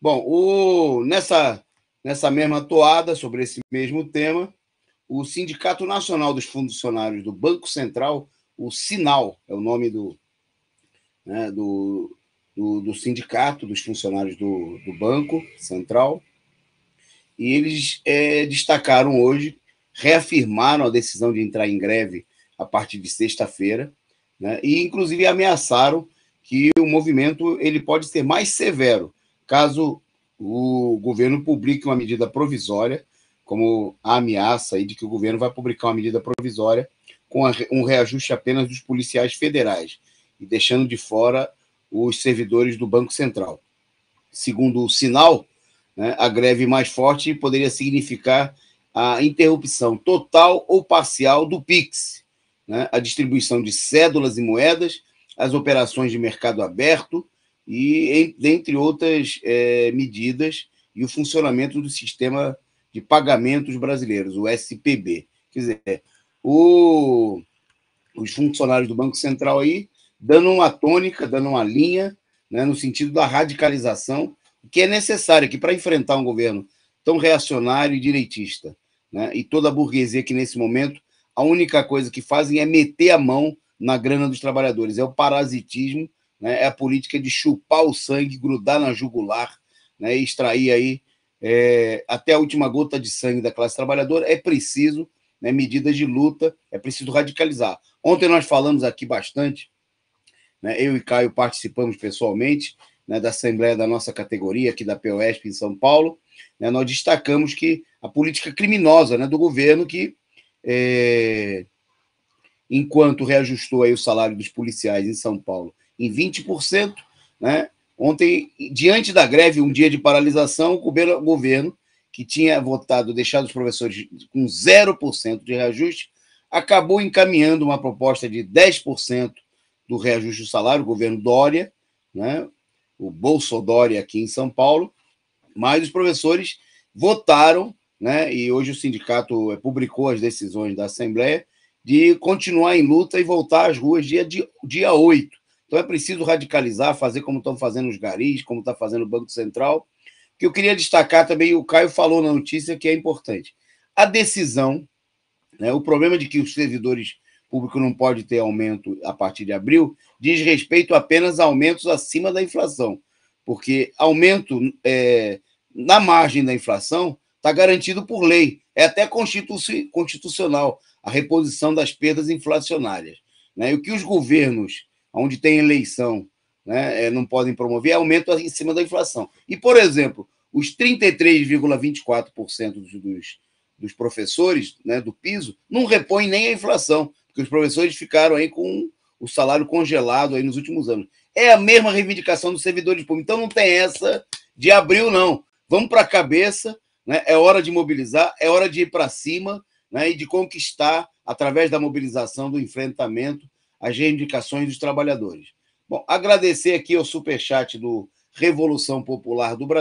Bom, o, nessa, nessa mesma toada, sobre esse mesmo tema, o Sindicato Nacional dos Funcionários do Banco Central, o SINAL, é o nome do, né, do, do, do, sindicato dos funcionários do, do Banco Central, e eles é, destacaram hoje, reafirmaram a decisão de entrar em greve a partir de sexta-feira, né, e inclusive ameaçaram que o movimento ele pode ser mais severo caso o governo publique uma medida provisória, como a ameaça aí de que o governo vai publicar uma medida provisória com um reajuste apenas dos policiais federais e deixando de fora os servidores do Banco Central. Segundo o sinal, né, a greve mais forte poderia significar a interrupção total ou parcial do PIX, né, a distribuição de cédulas e moedas, as operações de mercado aberto, e dentre outras é, medidas, e o funcionamento do sistema de pagamentos brasileiros, o SPB. Quer dizer, o, os funcionários do Banco Central aí dando uma tônica, dando uma linha, né, no sentido da radicalização, que é necessário que para enfrentar um governo tão reacionário e direitista, né, e toda a burguesia que nesse momento a única coisa que fazem é meter a mão na grana dos trabalhadores, é o parasitismo né, é a política de chupar o sangue, grudar na jugular né, e extrair aí é, até a última gota de sangue da classe trabalhadora. É preciso né, medidas de luta, é preciso radicalizar. Ontem nós falamos aqui bastante, né, eu e Caio participamos pessoalmente né, da Assembleia da nossa categoria aqui da POSP em São Paulo. Né? nós destacamos que a política criminosa né, do governo que é, enquanto reajustou aí o salário dos policiais em São Paulo em 20%. Né? Ontem, diante da greve, um dia de paralisação, o governo, que tinha votado deixar os professores com 0% de reajuste, acabou encaminhando uma proposta de 10% do reajuste do salário, o governo Dória, né? o Bolsodória aqui em São Paulo, mas os professores votaram, né? e hoje o sindicato é, publicou as decisões da Assembleia, de continuar em luta e voltar às ruas dia, dia 8. Então é preciso radicalizar, fazer como estão fazendo os garis, como está fazendo o Banco Central. Que eu queria destacar também, o Caio falou na notícia que é importante. A decisão, né, o problema de que os servidores públicos não podem ter aumento a partir de abril, diz respeito apenas a aumentos acima da inflação. Porque aumento é, na margem da inflação está garantido por lei, é até constitucional a reposição das perdas inflacionárias. Né? E o que os governos onde tem eleição, né, é, não podem promover, aumento em cima da inflação. E, por exemplo, os 33,24% dos, dos, dos, professores né, do piso não repõem nem a inflação, porque os professores ficaram aí com o salário congelado aí nos últimos anos. É a mesma reivindicação dos servidores públicos. Então não tem essa de abril, não. Vamos para a cabeça, né? é hora de mobilizar, é hora de ir para cima né? e de conquistar, através da mobilização, do enfrentamento, as reivindicações dos trabalhadores. Bom, agradecer aqui ao superchat do Revolução Popular do Brasil.